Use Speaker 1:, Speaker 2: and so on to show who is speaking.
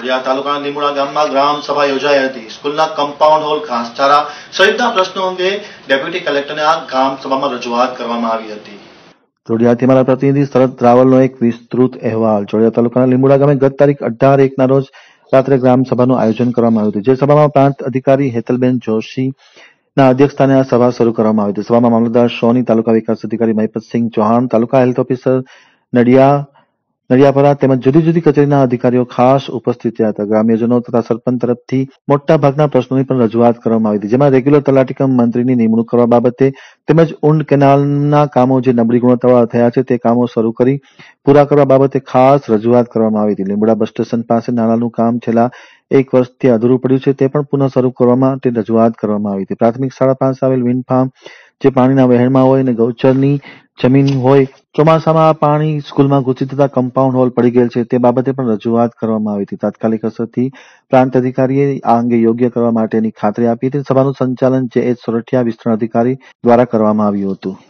Speaker 1: ખોડિયાર તાલુકાના લીમોડા ગામમાં ગ્રામ સભા યોજાઈ હતી સ્કૂલના કમ્પાઉન્ડ હોલ ઘાસચારા સહિતના પ્રશ્નો અંગે ડેપ્યુટી કલેક્ટરને આ ગ્રામ સભામાં રજૂઆત કરવામાં આવી હતી જોડિયાથી મારા પ્રતિનિધિ શરદ રાવલનો એક વિસ્તૃત અહેવાલ જોડિયા તાલુકાના લીમોડા ગામે ગત તારીખ અઢાર એકના રોજ રાત્રે ગ્રામ સભાનું આયોજન કરવામાં આવ્યું હતું જે સભામાં પ્રાંત અધિકારી હેતલબેન જોશીના ના અધ્યક્ષસ્થાને આ સભા શરૂ કરવામાં આવી હતી સભામાં મામલતદાર સોની તાલુકા વિકાસ અધિકારી મહિપતસિંહ ચૌહાણ તાલુકા હેલ્થ ઓફિસર નડિયા નડિયાપરા તેમજ જુદી જુદી કચેરીના અધિકારીઓ ખાસ ઉપસ્થિત રહ્યા હતા ગ્રામ્યજનો તથા સરપંચ તરફથી મોટા ભાગના પ્રશ્નોની પણ રજૂઆત કરવામાં આવી હતી જેમાં રેગ્યુલર તલાટીકમ મંત્રીની નિમણૂક કરવા બાબતે તેમજ ઊંડ કેનાલના કામો જે નબળી ગુણવત્તાવાળા થયા છે તે કામો શરૂ કરી પૂરા કરવા બાબતે ખાસ રજૂઆત કરવામાં આવી હતી લીંબડા બસ સ્ટેશન પાસે નાળાનું કામ છેલ્લા એક વર્ષથી અધૂરું પડ્યું છે તે પણ પુનઃ શરૂ કરવામાં તે રજૂઆત કરવામાં આવી હતી પ્રાથમિક શાળા પાસે આવેલ વિન્ડ ફાર્મ જે પાણીના વહેણમાં હોય અને ગૌચરની જમીન હોય ચોમાસામાં પાણી સ્કૂલમાં ઘૂસી થતા કમ્પાઉન્ડ હોલ પડી ગયેલ છે તે બાબતે પણ રજૂઆત કરવામાં આવી હતી તાત્કાલિક અસરથી પ્રાંત અધિકારીએ આ અંગે યોગ્ય કરવા માટેની ખાતરી આપી હતી સભાનું સંચાલન જે એ સોરઠિયા વિસ્તરણ અધિકારી દ્વારા કરવામાં આવ્યું હતું